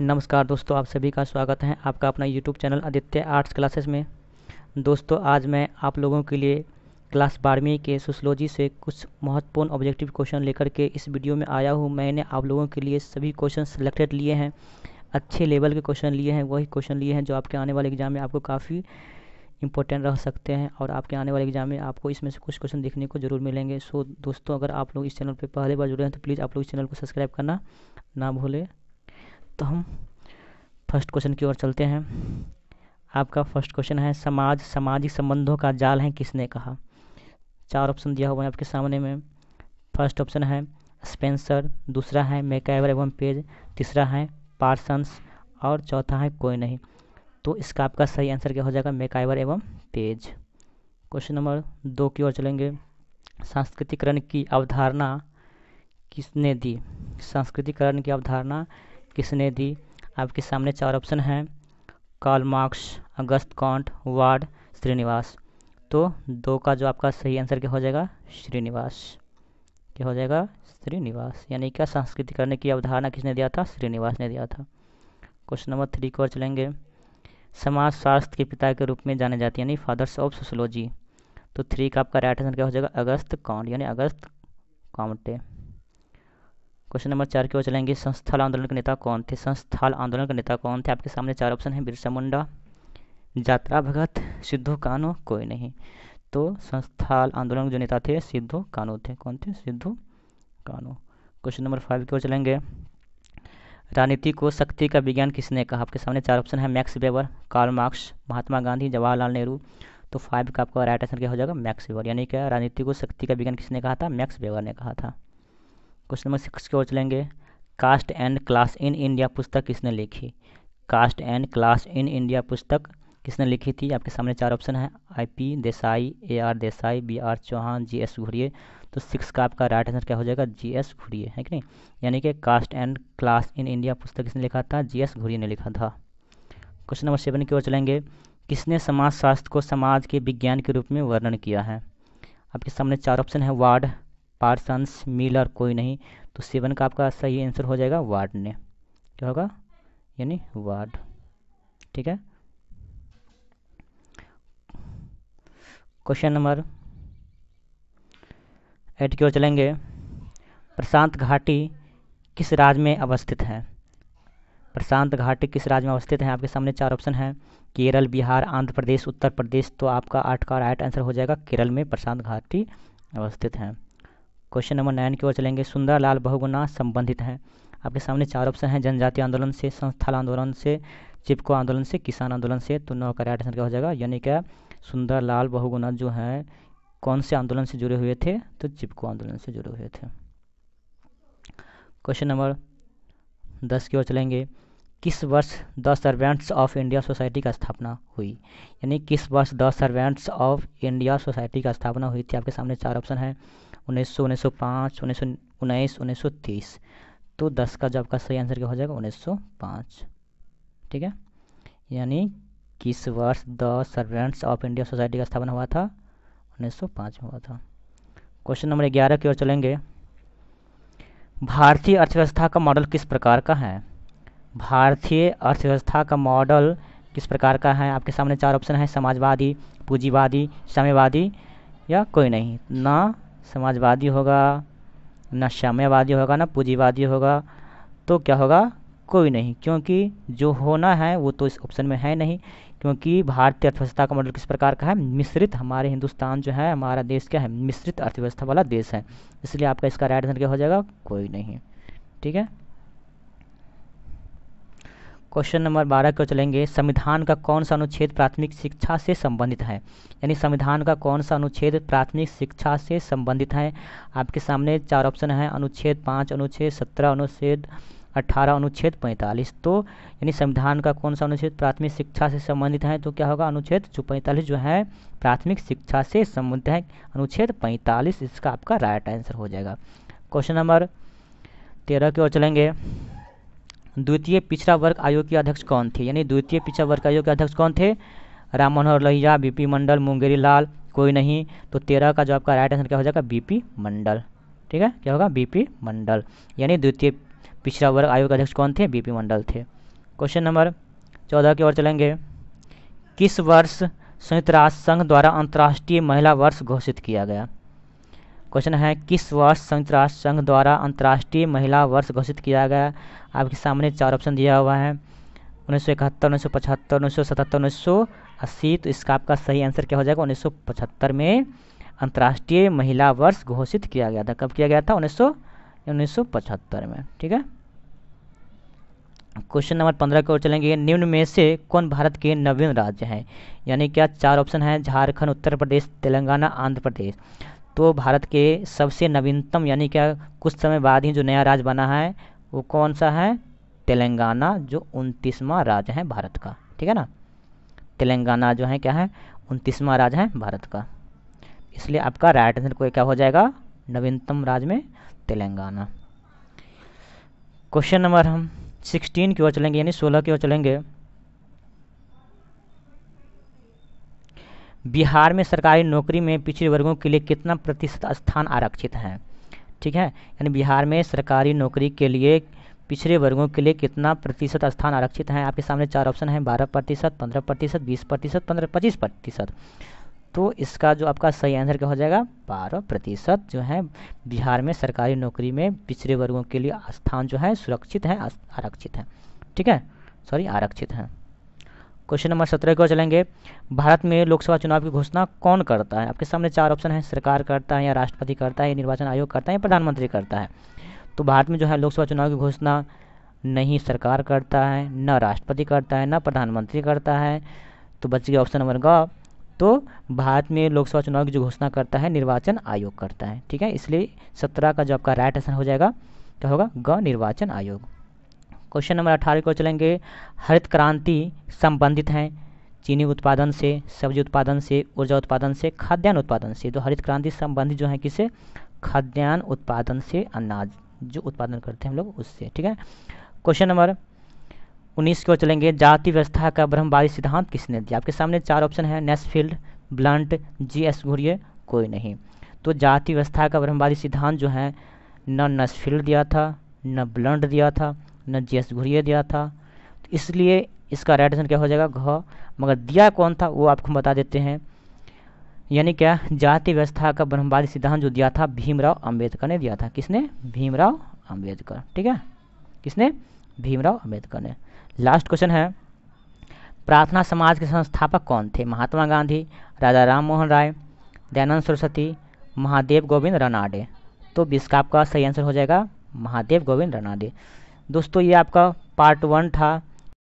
नमस्कार दोस्तों आप सभी का स्वागत है आपका अपना YouTube channel Aditya arts classes में दोस्तों आज मैं आप लोगों के लिए क्लास बारहवीं के सोशलॉजी से कुछ महत्वपूर्ण ऑब्जेक्टिव क्वेश्चन लेकर के इस वीडियो में आया हूँ मैंने आप लोगों के लिए सभी क्वेश्चन सिलेक्टेड लिए हैं अच्छे लेवल के क्वेश्चन लिए हैं वही क्वेश्चन लिए हैं जो आपके आने वाले एग्जाम में आपको काफ़ी इंपॉर्टेंट रह सकते हैं और आपके आने वाले एग्जाम में आपको इसमें से कुछ क्वेश्चन देखने को जरूर मिलेंगे सो दोस्तों अगर आप लोग इस चैनल पर पहले बार जुड़े हैं तो प्लीज़ आप लोग इस चैनल को सब्सक्राइब करना ना भूलें तो हम फर्स्ट क्वेश्चन की ओर चलते हैं आपका फर्स्ट क्वेश्चन है समाज सामाजिक संबंधों का जाल है किसने कहा चार ऑप्शन दिया हुआ है आपके सामने में फर्स्ट ऑप्शन है स्पेंसर दूसरा है मेकाइवर एवं पेज तीसरा है पार्सन्स और चौथा है कोई नहीं तो इसका आपका सही आंसर क्या हो जाएगा मेकाइवर एवं पेज क्वेश्चन नंबर दो की ओर चलेंगे सांस्कृतिकरण की अवधारणा किसने दी सांस्कृतिकरण की अवधारणा किसने दी आपके सामने चार ऑप्शन हैं Karl Marx Auguste Comte Ward Srinivas तो दो का जो आपका सही आंसर क्या हो जाएगा श्रीनिवास क्या हो जाएगा श्रीनिवास यानी क्या करने की अवधारणा किसने दिया था श्रीनिवास ने दिया था क्वेश्चन नंबर थ्री को और चलेंगे शास्त्र के पिता के रूप में जाने जाते हैं यानी फादर्स ऑफ सोशोलॉजी तो थ्री का आपका राइट आंसर क्या हो जाएगा अगस्त कॉन्ट यानी अगस्त कॉन्टे क्वेश्चन नंबर चार की ओर चलेंगे संस्थाल आंदोलन के नेता कौन थे संस्थाल आंदोलन के नेता कौन थे आपके सामने चार ऑप्शन है बिरसा मुंडा जात्रा भगत सिद्धू कानो कोई नहीं तो संस्थाल आंदोलन के जो नेता थे सिद्धू कानो थे कौन थे सिद्धू कानो क्वेश्चन नंबर फाइव की ओर चलेंगे राजनीति को शक्ति का विज्ञान किसने कहा आपके सामने चार ऑप्शन है Max Weber Karl Marx Mahatma Gandhi Jawaharlal Nehru तो फाइव का आपका राइट आंसर क्या हो जाएगा मैक्स वेबर यानी क्या राजनीति को शक्ति का विज्ञान किसने कहा था मैक्स वेबर ने कहा था क्वेश्चन नंबर सिक्स की ओर चलेंगे caste and class in India पुस्तक किसने लिखी caste and class in India पुस्तक किसने लिखी थी आपके सामने चार ऑप्शन है I P Desai A R Desai B R Chauhan G S Ghurye तो सिक्स का आपका राइट आंसर क्या हो जाएगा जी एस घुरिये है कि नहीं यानी कि caste and class in India पुस्तक किसने लिखा था जी एस घुरिये ने लिखा था क्वेश्चन नंबर सेवन की ओर चलेंगे किसने समाजशास्त्र को समाज के विज्ञान के रूप में वर्णन किया है आपके सामने चार ऑप्शन है वार्ड पार्सन्स मिलर कोई नहीं तो सेवन का आपका सही आंसर हो जाएगा वार्ड ने क्या होगा यानी वार्ड ठीक है क्वेश्चन नंबर एट की ओर चलेंगे प्रशांत घाटी किस राज्य में अवस्थित है प्रशांत घाटी किस राज्य में अवस्थित है आपके सामने चार ऑप्शन हैं केरल बिहार आंध्र प्रदेश उत्तर प्रदेश तो आपका आठ का राइट आंसर हो जाएगा केरल में प्रशांत घाटी अवस्थित है क्वेश्चन नंबर नाइन की ओर चलेंगे सुंदर लाल बहुगुना संबंधित हैं आपके सामने चार ऑप्शन हैं जनजाति आंदोलन से संस्थाल आंदोलन से चिपको आंदोलन से किसान आंदोलन से तो नौ का राइट आंसर क्या हो जाएगा यानी क्या लाल बहुगुना जो है कौन से आंदोलन से जुड़े हुए थे तो चिपको आंदोलन से जुड़े हुए थे क्वेश्चन नंबर दस की ओर चलेंगे किस वर्ष the Servants of India Society का स्थापना हुई यानी किस वर्ष the Servants of India Society का स्थापना हुई थी आपके सामने चार ऑप्शन हैं उन्नीस सौ उन्नीस सौ पाँच उन्नीस सौ उन्नीस उन्नीस सौ तीस तो दस का जो आपका सही आंसर क्या हो जाएगा उन्नीस सौ पाँच ठीक है यानी किस वर्ष the Servants of India Society का स्थापना हुआ था 1905 में हुआ था क्वेश्चन नंबर ग्यारह की ओर चलेंगे भारतीय अर्थव्यवस्था का मॉडल किस प्रकार का है भारतीय अर्थव्यवस्था का मॉडल किस प्रकार का है आपके सामने चार ऑप्शन है समाजवादी पूंजीवादी साम्यवादी या कोई नहीं ना समाजवादी होगा ना साम्यवादी होगा ना पूंजीवादी होगा तो क्या होगा कोई नहीं क्योंकि जो होना है वो तो इस ऑप्शन में है नहीं क्योंकि भारतीय अर्थव्यवस्था का मॉडल किस प्रकार का है मिश्रित हमारे हिंदुस्तान जो है हमारा देश क्या है मिश्रित अर्थव्यवस्था वाला देश है इसलिए आपका इसका राइट आंसर क्या हो जाएगा कोई नहीं ठीक है क्वेश्चन नंबर बारह को चलेंगे संविधान का कौन सा अनुच्छेद प्राथमिक शिक्षा से संबंधित है यानी संविधान का कौन सा अनुच्छेद प्राथमिक शिक्षा से संबंधित है आपके सामने चार ऑप्शन है अनुच्छेद पाँच अनुच्छेद सत्रह अनुच्छेद अट्ठारह अनुच्छेद पैंतालीस तो यानी संविधान का कौन सा अनुच्छेद प्राथमिक शिक्षा से संबंधित है तो क्या होगा अनुच्छेद जो पैंतालीस जो है प्राथमिक शिक्षा से संबंधित है अनुच्छेद पैंतालीस इसका आपका राइट आंसर हो जाएगा क्वेश्चन नंबर तेरह की ओर चलेंगे द्वितीय पिछड़ा वर्ग आयोग के अध्यक्ष कौन थे यानी द्वितीय पिछड़ा वर्ग आयोग के अध्यक्ष कौन थे राम मनोहर लोहिया बीपी मंडल मुंगेरी लाल कोई नहीं तो तेरह का जो आपका राइट आंसर क्या हो जाएगा बीपी मंडल ठीक है क्या होगा बीपी मंडल यानी द्वितीय पिछड़ा वर्ग आयोग के अध्यक्ष कौन थे बीपी मंडल थे क्वेश्चन नंबर चौदह की ओर चलेंगे किस वर्ष संयुक्त राष्ट्र संघ द्वारा अंतर्राष्ट्रीय महिला वर्ष घोषित किया गया क्वेश्चन है किस वर्ष संयुक्त राष्ट्र संघ द्वारा अंतर्राष्ट्रीय महिला वर्ष घोषित किया गया आपके सामने चार ऑप्शन दिया हुआ है उन्नीस सौ इकहत्तर उन्नीस सौ पचहत्तर उन्नीस सौ सतहत्तर उन्नीस सौ अस्सी तो इसका आपका सही आंसर क्या हो जाएगा उन्नीस सौ पचहत्तर में अंतर्राष्ट्रीय महिला वर्ष घोषित किया गया था कब किया गया था उन्नीस सौ उन्नीस सौ पचहत्तर में ठीक है क्वेश्चन नंबर पंद्रह की ओर चलेंगे निम्न में से कौन भारत के नवीन राज्य हैं यानी क्या चार ऑप्शन हैं झारखंड उत्तर प्रदेश तेलंगाना आंध्र प्रदेश तो भारत के सबसे नवीनतम यानी क्या कुछ समय बाद ही जो नया राज्य बना है वो कौन सा है तेलंगाना जो उनतीसवां राज्य है भारत का ठीक है ना तेलंगाना जो है क्या है उनतीसवां राज्य है भारत का इसलिए आपका राइट आंसर को क्या हो जाएगा नवीनतम राज्य में तेलंगाना क्वेश्चन नंबर हम सिक्सटीन की ओर चलेंगे यानी सोलह की ओर चलेंगे बिहार में सरकारी नौकरी में पिछड़े वर्गों के लिए कितना प्रतिशत स्थान आरक्षित हैं ठीक है यानी बिहार में सरकारी नौकरी के लिए पिछड़े वर्गों के लिए कितना प्रतिशत स्थान आरक्षित हैं आपके सामने चार ऑप्शन हैं बारह प्रतिशत पंद्रह प्रतिशत बीस प्रतिशत पंद्रह पच्चीस प्रतिशत तो इसका जो आपका सही आंसर क्या हो जाएगा बारह प्रतिशत जो है बिहार में सरकारी नौकरी में पिछड़े वर्गों के लिए स्थान जो है सुरक्षित हैं आरक्षित हैं ठीक है सॉरी आरक्षित हैं क्वेश्चन नंबर सत्रह को चलेंगे भारत में लोकसभा चुनाव की घोषणा कौन करता है आपके सामने चार ऑप्शन है सरकार करता है या राष्ट्रपति करता है या निर्वाचन आयोग करता है या प्रधानमंत्री करता है तो भारत में जो है लोकसभा चुनाव की घोषणा नहीं सरकार करता है न राष्ट्रपति करता है न प्रधानमंत्री करता है तो बच गया ऑप्शन नंबर ग तो भारत में लोकसभा चुनाव की जो घोषणा करता है निर्वाचन आयोग करता है ठीक है इसलिए सत्रह का जो आपका राइट आंसर हो जाएगा क्या होगा ग निर्वाचन आयोग क्वेश्चन नंबर अठारह को चलेंगे हरित क्रांति संबंधित हैं चीनी उत्पादन से सब्जी उत्पादन से ऊर्जा उत्पादन से खाद्यान्न उत्पादन से तो हरित क्रांति संबंधित जो है किसे खाद्यान्न उत्पादन से अनाज जो उत्पादन करते हैं हम लोग उससे ठीक है क्वेश्चन नंबर उन्नीस को चलेंगे जाति व्यवस्था का ब्रह्मवादी सिद्धांत किसने दिया आपके सामने चार ऑप्शन है नेसफील्ड ब्लंट जी एस घूरिये कोई नहीं तो जाति व्यवस्था का ब्रह्मवादी सिद्धांत जो है न नेसफील्ड दिया था न ब्लंट दिया था न जी एस घुरिए दिया था तो इसलिए इसका राइट आंसर क्या हो जाएगा घ मगर दिया कौन था वो आपको बता देते हैं यानी क्या जाति व्यवस्था का ब्रह्मवादी सिद्धांत जो दिया था भीमराव अंबेडकर ने दिया था किसने भीमराव अंबेडकर ठीक है किसने भीमराव अंबेडकर ने लास्ट क्वेश्चन है प्रार्थना समाज के संस्थापक कौन थे महात्मा गांधी राजा राम मोहन राय दयानंद सरस्वती महादेव गोविंद रनाडे तो इसका आपका सही आंसर हो जाएगा महादेव गोविंद रनाडे दोस्तों ये आपका पार्ट वन था